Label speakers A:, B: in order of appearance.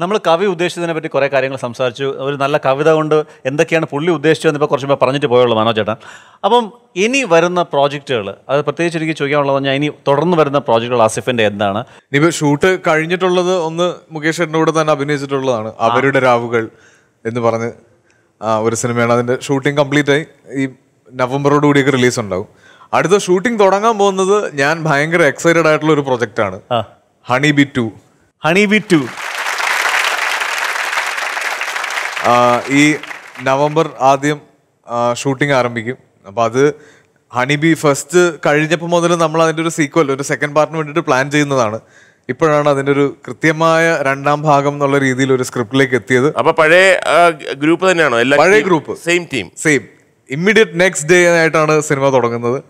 A: നമ്മൾ കവി ഉദ്ദേശിച്ചതിനെ പറ്റി കുറേ കാര്യങ്ങൾ സംസാരിച്ചു ഒരു നല്ല കവിത കൊണ്ട് എന്തൊക്കെയാണ് പുള്ളി ഉദ്ദേശിച്ചതെന്ന് ഇപ്പോൾ കുറച്ച് പറഞ്ഞിട്ട് പോയുള്ളൂ മനോജ് ചേട്ടാ അപ്പം ഇനി വരുന്ന പ്രോജക്റ്റുകൾ അത് പ്രത്യേകിച്ച് എനിക്ക് ചോദിക്കാനുള്ളത് പറഞ്ഞാൽ ഇനി തുടർന്ന് വരുന്ന പ്രോജക്റ്റുകൾ ആസിഫിൻ്റെ എന്താണ്
B: ഇനിയിപ്പോൾ ഷൂട്ട് കഴിഞ്ഞിട്ടുള്ളത് ഒന്ന് മുകേഷ് ചേട്ടൻ്റെ കൂടെ തന്നെ അഭിനയിച്ചിട്ടുള്ളതാണ് അവരുടെ രാവുകൾ എന്ന് പറഞ്ഞ് ഒരു സിനിമയാണ് അതിൻ്റെ ഷൂട്ടിംഗ് കംപ്ലീറ്റ് ആയി ഈ നവംബറോട് കൂടിയൊക്കെ റിലീസ് ഉണ്ടാവും അടുത്ത ഷൂട്ടിംഗ് തുടങ്ങാൻ പോകുന്നത് ഞാൻ ഭയങ്കര എക്സൈറ്റഡ് ആയിട്ടുള്ള ഒരു പ്രൊജക്റ്റാണ് honey bee two honey bee two ഈ നവംബർ ആദ്യം ഷൂട്ടിംഗ് ആരംഭിക്കും അപ്പോൾ അത് ബി ഫസ്റ്റ് കഴിഞ്ഞപ്പോൾ മുതൽ നമ്മൾ അതിൻ്റെ ഒരു സീക്വൽ ഒരു സെക്കൻഡ് പാർട്ടിന് വേണ്ടിയിട്ട് പ്ലാൻ ചെയ്യുന്നതാണ് ഇപ്പോഴാണ് അതിൻ്റെ ഒരു കൃത്യമായ രണ്ടാം ഭാഗം എന്നുള്ള രീതിയിൽ ഒരു സ്ക്രിപ്റ്റിലേക്ക് എത്തിയത്
C: അപ്പോൾ പഴയ ഗ്രൂപ്പ് തന്നെയാണോ പഴയ group same team
B: same immediate next day ആയിട്ടാണ് സിനിമ തുടങ്ങുന്നത്